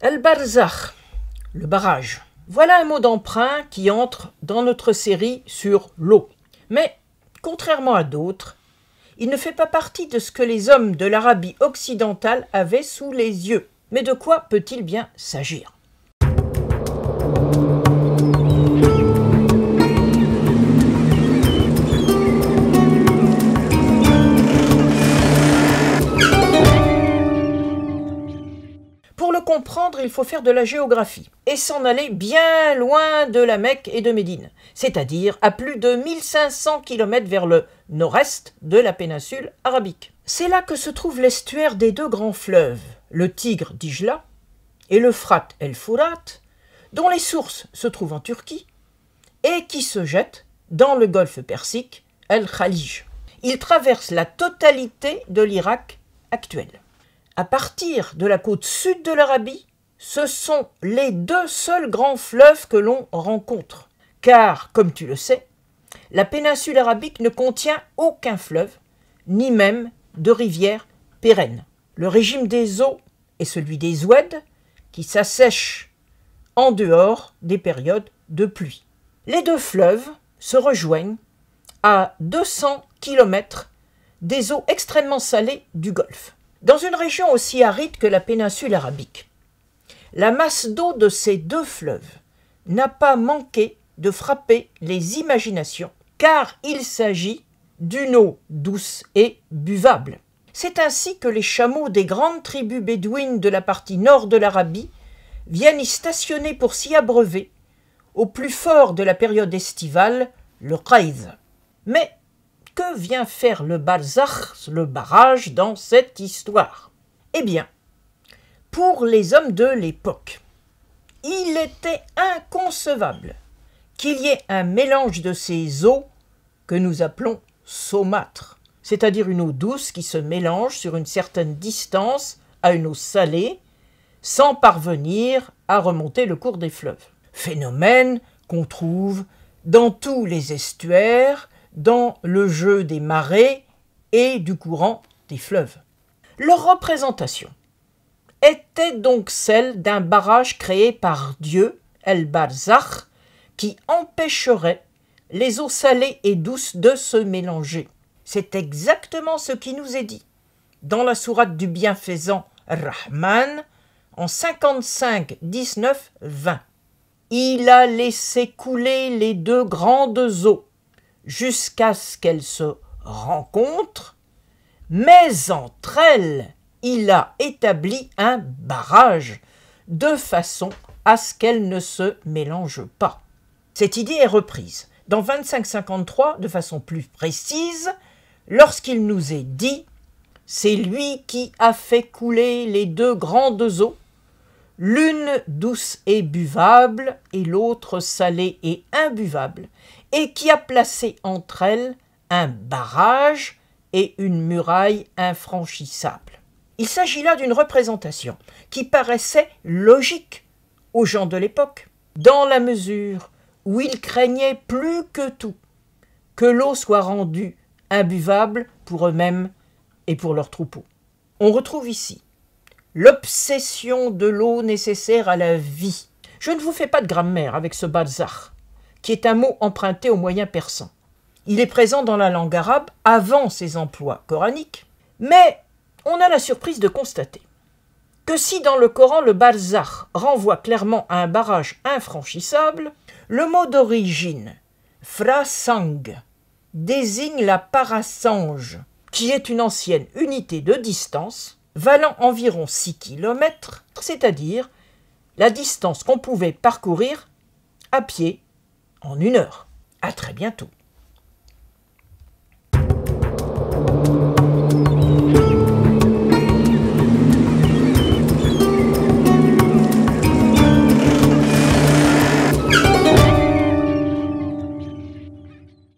El Barzakh, le barrage. Voilà un mot d'emprunt qui entre dans notre série sur l'eau. Mais, contrairement à d'autres, il ne fait pas partie de ce que les hommes de l'Arabie occidentale avaient sous les yeux. Mais de quoi peut-il bien s'agir comprendre, il faut faire de la géographie et s'en aller bien loin de la Mecque et de Médine, c'est-à-dire à plus de 1500 km vers le nord-est de la péninsule arabique. C'est là que se trouve l'estuaire des deux grands fleuves, le Tigre d'Ijla et le Frat el-Furat, dont les sources se trouvent en Turquie et qui se jettent dans le golfe Persique, El Khalij. Il traverse la totalité de l'Irak actuel à partir de la côte sud de l'Arabie, ce sont les deux seuls grands fleuves que l'on rencontre. Car, comme tu le sais, la péninsule arabique ne contient aucun fleuve, ni même de rivière pérenne. Le régime des eaux est celui des oued, qui s'assèchent en dehors des périodes de pluie. Les deux fleuves se rejoignent à 200 km des eaux extrêmement salées du golfe. Dans une région aussi aride que la péninsule arabique, la masse d'eau de ces deux fleuves n'a pas manqué de frapper les imaginations, car il s'agit d'une eau douce et buvable. C'est ainsi que les chameaux des grandes tribus bédouines de la partie nord de l'Arabie viennent y stationner pour s'y abreuver, au plus fort de la période estivale, le Qaïd. Mais que vient faire le Balzac, le barrage, dans cette histoire Eh bien, pour les hommes de l'époque, il était inconcevable qu'il y ait un mélange de ces eaux que nous appelons saumâtres, c'est-à-dire une eau douce qui se mélange sur une certaine distance à une eau salée, sans parvenir à remonter le cours des fleuves. Phénomène qu'on trouve dans tous les estuaires, dans le jeu des marées et du courant des fleuves. Leur représentation était donc celle d'un barrage créé par Dieu, El Barzakh, qui empêcherait les eaux salées et douces de se mélanger. C'est exactement ce qui nous est dit dans la sourate du bienfaisant Rahman en 55, 19, 20. Il a laissé couler les deux grandes eaux, jusqu'à ce qu'elles se rencontrent, mais entre elles, il a établi un barrage, de façon à ce qu'elles ne se mélangent pas. Cette idée est reprise dans 2553 de façon plus précise, lorsqu'il nous est dit c'est lui qui a fait couler les deux grandes eaux, l'une douce et buvable et l'autre salée et et qui a placé entre elles un barrage et une muraille infranchissable. Il s'agit là d'une représentation qui paraissait logique aux gens de l'époque, dans la mesure où ils craignaient plus que tout que l'eau soit rendue imbuvable pour eux-mêmes et pour leurs troupeaux. On retrouve ici l'obsession de l'eau nécessaire à la vie. Je ne vous fais pas de grammaire avec ce bazar qui est un mot emprunté au moyen persan. Il est présent dans la langue arabe avant ses emplois coraniques, mais on a la surprise de constater que si dans le Coran le barzakh renvoie clairement à un barrage infranchissable, le mot d'origine frasang désigne la parasange, qui est une ancienne unité de distance valant environ 6 km, c'est-à-dire la distance qu'on pouvait parcourir à pied en une heure. À très bientôt.